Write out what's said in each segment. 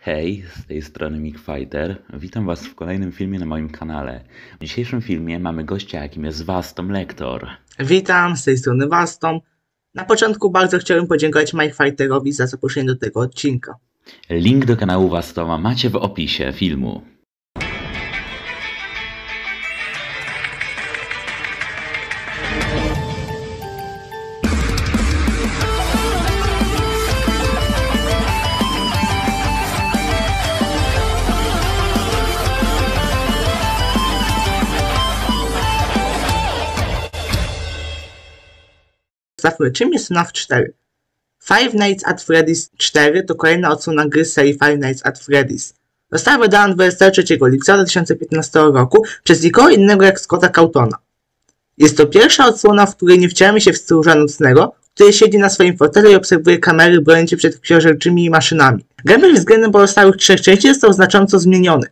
Hej, z tej strony Mike Fighter. Witam Was w kolejnym filmie na moim kanale. W dzisiejszym filmie mamy gościa, jakim jest Wastom Lektor. Witam, z tej strony Wastom. Na początku bardzo chciałbym podziękować Mike Fighterowi za zaproszenie do tego odcinka. Link do kanału Wastoma macie w opisie filmu. Czym jest FNAF 4? Five Nights at Freddy's 4 to kolejna odsłona gry serii Five Nights at Freddy's. Została wydana 23 lipca 2015 roku przez nikogo innego jak Scotta Cautona. Jest to pierwsza odsłona, w której nie wcielamy się w stróża nocnego, który siedzi na swoim fotelu i obserwuje kamery broniące przed książęczymi maszynami. Gameplay względem pozostałych trzech części został znacząco zmieniony.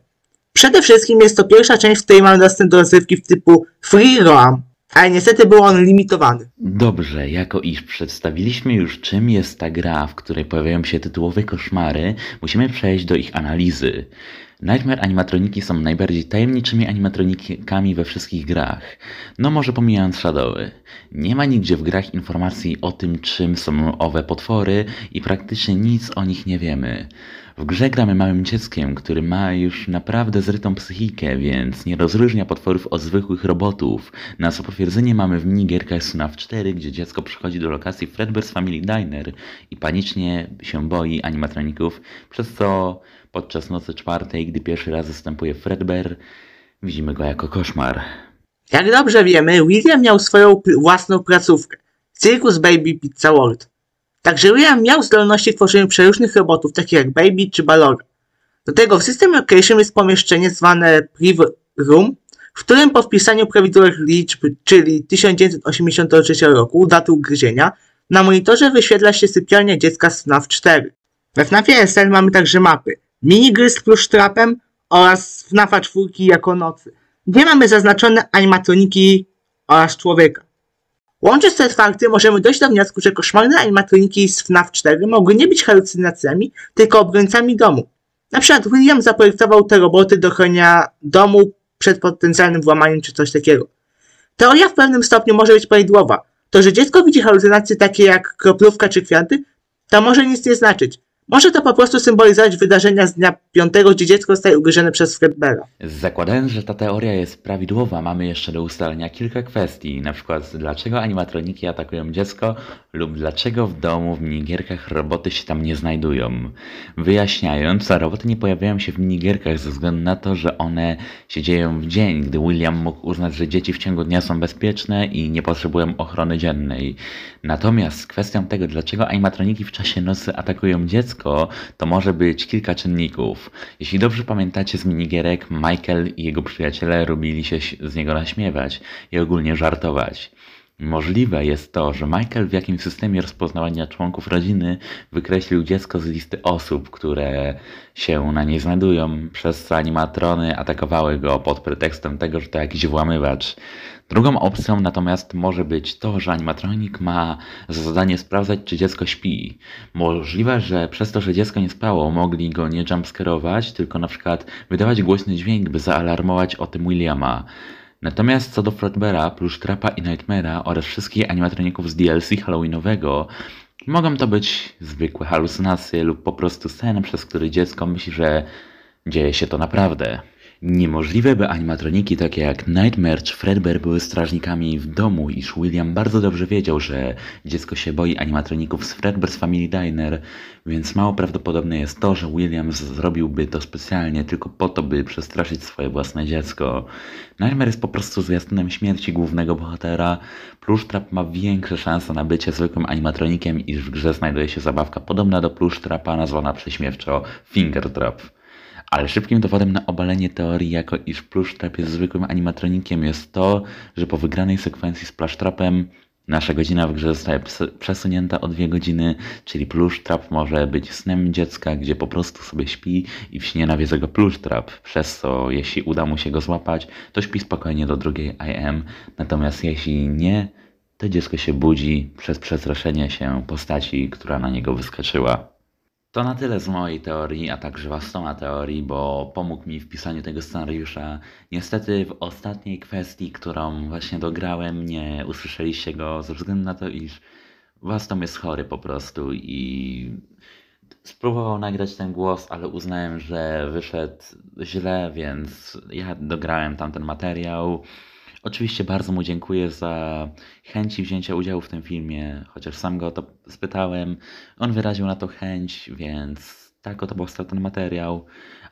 Przede wszystkim jest to pierwsza część, w której mamy dostęp do rozrywki w typu Free Roam, ale niestety był on limitowany. Dobrze, jako iż przedstawiliśmy już czym jest ta gra, w której pojawiają się tytułowe koszmary, musimy przejść do ich analizy. Nightmare animatroniki są najbardziej tajemniczymi animatronikami we wszystkich grach. No może pomijając Shadowy. Nie ma nigdzie w grach informacji o tym, czym są owe potwory i praktycznie nic o nich nie wiemy. W grze gramy małym dzieckiem, który ma już naprawdę zrytą psychikę, więc nie rozróżnia potworów od zwykłych robotów. Na co potwierdzenie mamy w minigierkach Sunaw 4, gdzie dziecko przychodzi do lokacji Fredbear's Family Diner i panicznie się boi animatroników, przez co podczas nocy czwartej, gdy pierwszy raz występuje Fredbear, widzimy go jako koszmar. Jak dobrze wiemy, William miał swoją własną placówkę. Circus Baby Pizza World. Także William miał zdolności tworzenia przeróżnych robotów, takich jak Baby czy Balora. Do tego w systemie Location jest pomieszczenie zwane Priv Room, w którym po wpisaniu prawidłowych liczb, czyli 1983 roku, daty ugryzienia, na monitorze wyświetla się sypialnia dziecka z FNAF 4. We FNAFie SL mamy także mapy, minigry z plusztrapem oraz FNAFa 4 jako nocy, gdzie mamy zaznaczone animatroniki oraz człowieka. Łącząc te fakty, możemy dojść do wniosku, że koszmarne animatroniki z FNAF 4 mogły nie być halucynacjami, tylko obrońcami domu. Na przykład William zaprojektował te roboty do chronienia domu przed potencjalnym włamaniem czy coś takiego. Teoria w pewnym stopniu może być prawidłowa. To, że dziecko widzi halucynacje takie jak kroplówka czy kwiaty, to może nic nie znaczyć. Może to po prostu symbolizować wydarzenia z dnia piątego, gdzie dziecko zostaje ugryzione przez Fredbera. Zakładając, że ta teoria jest prawidłowa, mamy jeszcze do ustalenia kilka kwestii, na przykład dlaczego animatroniki atakują dziecko lub dlaczego w domu w minigierkach roboty się tam nie znajdują. Wyjaśniając, roboty nie pojawiają się w minigierkach ze względu na to, że one się dzieją w dzień, gdy William mógł uznać, że dzieci w ciągu dnia są bezpieczne i nie potrzebują ochrony dziennej. Natomiast kwestią tego, dlaczego animatroniki w czasie nocy atakują dziecko, dziecko, to może być kilka czynników. Jeśli dobrze pamiętacie z minigierek, Michael i jego przyjaciele robili się z niego naśmiewać i ogólnie żartować. Możliwe jest to, że Michael w jakimś systemie rozpoznawania członków rodziny wykreślił dziecko z listy osób, które się na niej znajdują. Przez animatrony atakowały go pod pretekstem tego, że to jakiś włamywacz. Drugą opcją natomiast może być to, że animatronik ma za zadanie sprawdzać, czy dziecko śpi. Możliwe, że przez to, że dziecko nie spało, mogli go nie jumpscarować, tylko na przykład wydawać głośny dźwięk, by zaalarmować o tym Williama. Natomiast co do Fredbera, Trapa i Nightmare'a oraz wszystkich animatroników z DLC Halloweenowego, mogą to być zwykłe halucynacje lub po prostu sen, przez który dziecko myśli, że dzieje się to naprawdę. Niemożliwe, by animatroniki takie jak Nightmare czy Fredbear były strażnikami w domu, iż William bardzo dobrze wiedział, że dziecko się boi animatroników z Fredbear's Family Diner, więc mało prawdopodobne jest to, że William zrobiłby to specjalnie tylko po to, by przestraszyć swoje własne dziecko. Nightmare jest po prostu zwiastunem śmierci głównego bohatera, Plusztrap ma większe szanse na bycie zwykłym animatronikiem, iż w grze znajduje się zabawka podobna do plusztrapa, nazwana prześmiewczo Fingertrap. Ale szybkim dowodem na obalenie teorii, jako iż plusztrap jest zwykłym animatronikiem, jest to, że po wygranej sekwencji z plusztrapem nasza godzina w grze zostaje przesunięta o dwie godziny, czyli plusztrap może być snem dziecka, gdzie po prostu sobie śpi i w śnie nawiedza go plusztrap, przez co jeśli uda mu się go złapać, to śpi spokojnie do drugiej IM, natomiast jeśli nie, to dziecko się budzi przez przestraszenie się postaci, która na niego wyskoczyła. To na tyle z mojej teorii, a także Wastoma teorii, bo pomógł mi w pisaniu tego scenariusza. Niestety w ostatniej kwestii, którą właśnie dograłem, nie usłyszeliście go ze względu na to, iż Wastom jest chory po prostu i spróbował nagrać ten głos, ale uznałem, że wyszedł źle, więc ja dograłem tamten materiał. Oczywiście bardzo mu dziękuję za chęć wzięcia udziału w tym filmie, chociaż sam go o to spytałem. On wyraził na to chęć, więc tak oto powstał ten materiał.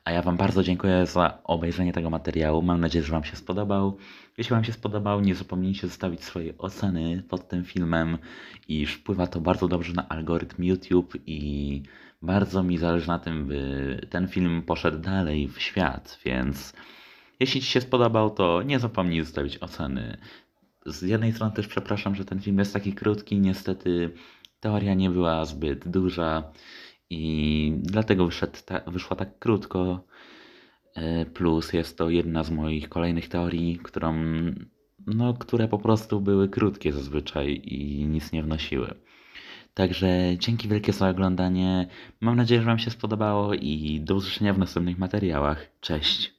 A ja Wam bardzo dziękuję za obejrzenie tego materiału. Mam nadzieję, że Wam się spodobał. Jeśli Wam się spodobał, nie zapomnijcie zostawić swojej oceny pod tym filmem, iż wpływa to bardzo dobrze na algorytm YouTube i bardzo mi zależy na tym, by ten film poszedł dalej w świat, więc jeśli Ci się spodobał, to nie zapomnij zostawić oceny. Z jednej strony też przepraszam, że ten film jest taki krótki, niestety teoria nie była zbyt duża i dlatego ta, wyszła tak krótko. E, plus jest to jedna z moich kolejnych teorii, którą, no, które po prostu były krótkie zazwyczaj i nic nie wnosiły. Także dzięki wielkie za oglądanie. Mam nadzieję, że Wam się spodobało i do usłyszenia w następnych materiałach. Cześć!